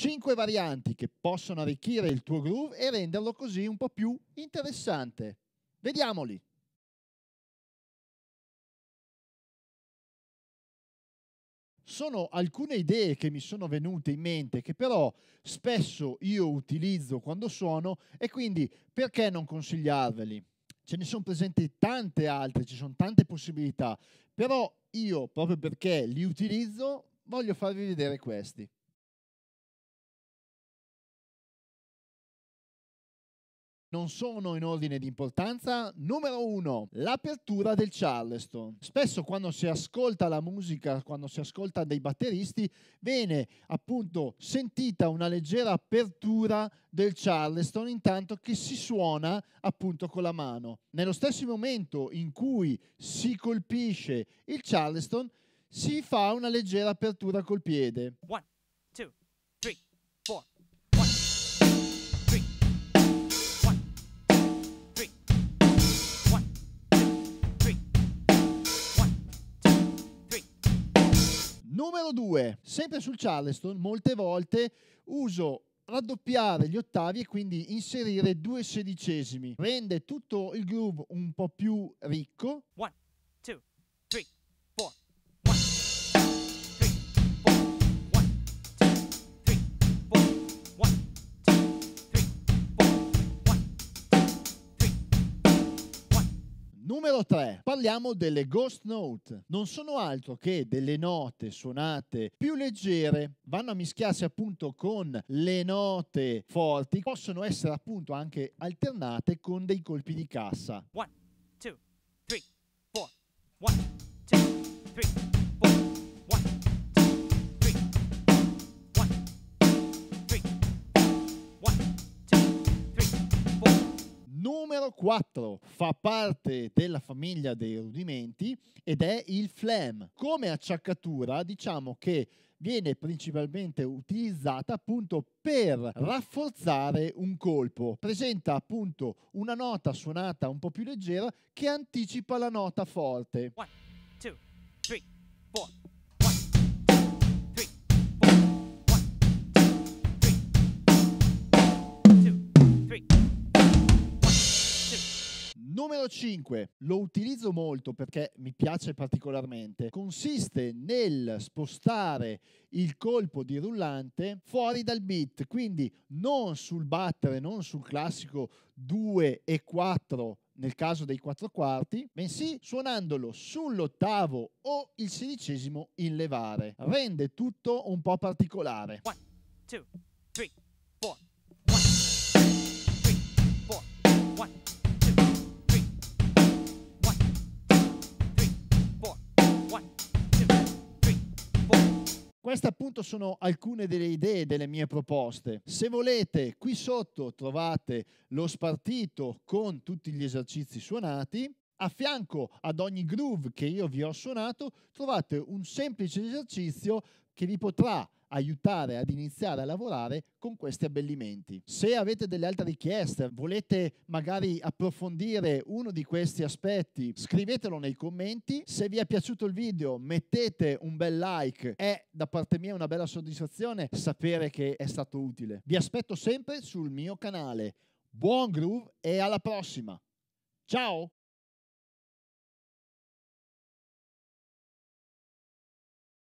5 varianti che possono arricchire il tuo groove e renderlo così un po' più interessante. Vediamoli! sono alcune idee che mi sono venute in mente, che però spesso io utilizzo quando suono e quindi perché non consigliarveli? Ce ne sono presenti tante altre, ci sono tante possibilità, però io proprio perché li utilizzo voglio farvi vedere questi. non sono in ordine di importanza. Numero 1. L'apertura del Charleston. Spesso quando si ascolta la musica, quando si ascolta dei batteristi, viene appunto sentita una leggera apertura del Charleston intanto che si suona appunto con la mano. Nello stesso momento in cui si colpisce il Charleston, si fa una leggera apertura col piede. One. Numero 2, sempre sul Charleston, molte volte uso raddoppiare gli ottavi e quindi inserire due sedicesimi. Rende tutto il groove un po' più ricco. One. Numero 3. Parliamo delle ghost note. Non sono altro che delle note suonate più leggere, vanno a mischiarsi appunto con le note forti, possono essere appunto anche alternate con dei colpi di cassa. One, two, three, four. One, two, three. numero 4 fa parte della famiglia dei rudimenti ed è il flam. Come acciaccatura diciamo che viene principalmente utilizzata appunto per rafforzare un colpo. Presenta appunto una nota suonata un po' più leggera che anticipa la nota forte. One, two, three, four. Numero 5, lo utilizzo molto perché mi piace particolarmente, consiste nel spostare il colpo di rullante fuori dal beat, quindi non sul battere, non sul classico 2 e 4 nel caso dei 4 quarti, bensì suonandolo sull'ottavo o il sedicesimo in levare. Rende tutto un po' particolare. 1, 2, 3, 4. Queste appunto sono alcune delle idee delle mie proposte. Se volete, qui sotto trovate lo spartito con tutti gli esercizi suonati. A fianco ad ogni groove che io vi ho suonato trovate un semplice esercizio che vi potrà aiutare ad iniziare a lavorare con questi abbellimenti. Se avete delle altre richieste, volete magari approfondire uno di questi aspetti, scrivetelo nei commenti. Se vi è piaciuto il video, mettete un bel like. È da parte mia una bella soddisfazione sapere che è stato utile. Vi aspetto sempre sul mio canale. Buon groove e alla prossima. Ciao!